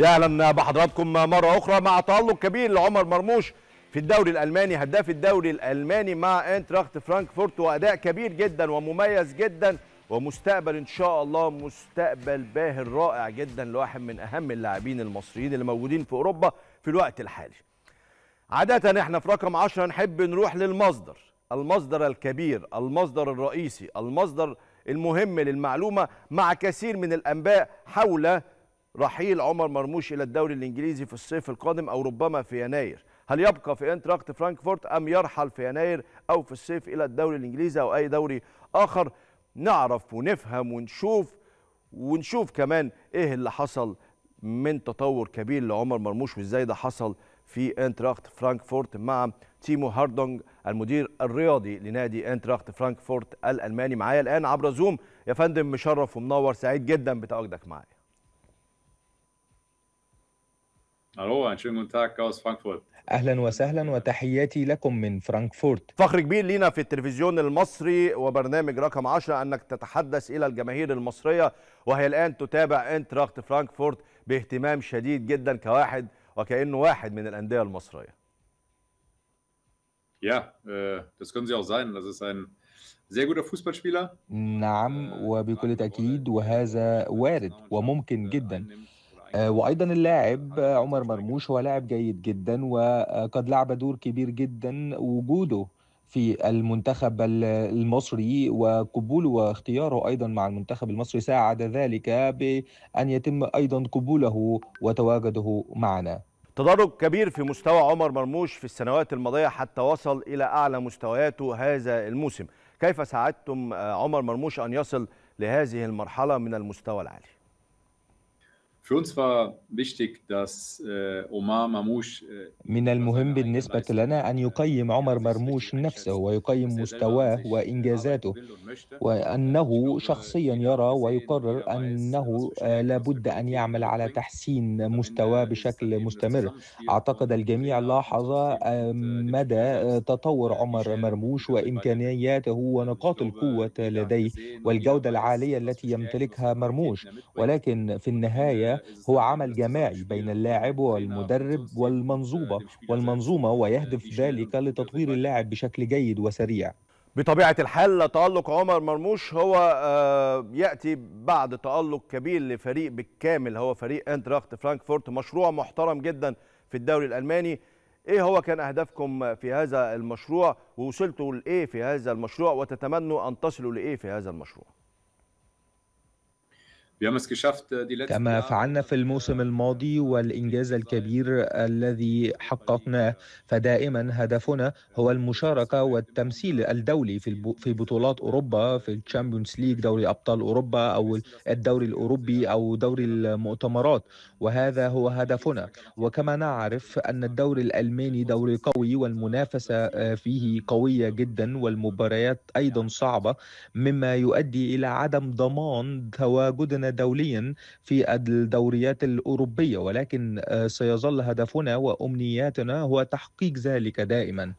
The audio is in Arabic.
اهلا بحضراتكم مرة أخرى مع تألق كبير لعمر مرموش في الدوري الألماني هداف الدوري الألماني مع انتراخت فرانكفورت وأداء كبير جدا ومميز جدا ومستقبل إن شاء الله مستقبل باهر رائع جدا لواحد من أهم اللاعبين المصريين اللي موجودين في أوروبا في الوقت الحالي عادة احنا في رقم 10 نحب نروح للمصدر المصدر الكبير المصدر الرئيسي المصدر المهم للمعلومة مع كثير من الأنباء حول رحيل عمر مرموش إلى الدوري الإنجليزي في الصيف القادم أو ربما في يناير هل يبقى في انتراكت فرانكفورت أم يرحل في يناير أو في الصيف إلى الدوري الإنجليزي أو أي دوري آخر نعرف ونفهم ونشوف ونشوف كمان إيه اللي حصل من تطور كبير لعمر مرموش وإزاي ده حصل في انتراخت فرانكفورت مع تيمو هاردونج المدير الرياضي لنادي انتراخت فرانكفورت الالماني معايا الان عبر زوم يا فندم مشرف ومنور سعيد جدا بتواجدك معايا الو einen جون تاك اوس فرانكفورت اهلا وسهلا وتحياتي لكم من فرانكفورت فخر كبير لينا في التلفزيون المصري وبرنامج رقم 10 انك تتحدث الى الجماهير المصريه وهي الان تتابع انتراخت فرانكفورت باهتمام شديد جدا كواحد وكانه واحد من الانديه المصريه Ja, äh, das können Sie auch sein. Das ist ein sehr guter Fußballspieler. نعم äh, وبكل تأكيد وهذا وارد وممكن جدا آه، وايضا اللاعب أيوة، عمر مرموش هو لاعب جيد جدا وقد لعب دور كبير جدا وجوده في المنتخب المصري وقبوله واختياره ايضا مع المنتخب المصري ساعد ذلك بان يتم ايضا قبوله وتواجده معنا تدرج كبير في مستوى عمر مرموش في السنوات الماضيه حتى وصل الى اعلى مستوياته هذا الموسم كيف ساعدتم آه، عمر مرموش ان يصل لهذه المرحله من المستوى العالي uns war wichtig, dass äh, Omar Mamouche äh, من er المهم بالنسبة لنا أن يقيم عمر مرموش نفسه ويقيم مستواه وإنجازاته وأنه شخصيا يرى ويقرر أنه آه، لابد أن يعمل على تحسين مستواه بشكل مستمر أعتقد الجميع لاحظ آه، äh, مدى آه، تطور عمر مرموش وإمكانياته ونقاط القوة لديه والجودة العالية التي يمتلكها مرموش er ولكن في النهاية هو عمل جماعي بين اللاعب والمدرب والمنظومة والمنظومة ويهدف ذلك لتطوير اللاعب بشكل جيد وسريع بطبيعة الحال تألق عمر مرموش هو آه، يأتي بعد تألق كبير لفريق بالكامل هو فريق انتراخت فرانكفورت مشروع محترم جدا في الدوري الألماني ايه هو كان اهدافكم في هذا المشروع ووصلتوا لايه في هذا المشروع وتتمنوا ان تصلوا لايه في هذا المشروع كما فعلنا في الموسم الماضي والإنجاز الكبير الذي حققناه فدائما هدفنا هو المشاركة والتمثيل الدولي في في بطولات أوروبا في الشامبيونز ليج دوري أبطال أوروبا أو الدوري الأوروبي أو دوري المؤتمرات وهذا هو هدفنا وكما نعرف أن الدوري الألماني دوري قوي والمنافسة آه، فيه قوية جدا والمباريات أيضا صعبة مما يؤدي إلى عدم ضمان تواجدنا دوليا في الدوريات الأوروبية ولكن آه، سيظل هدفنا وأمنياتنا هو تحقيق ذلك دائما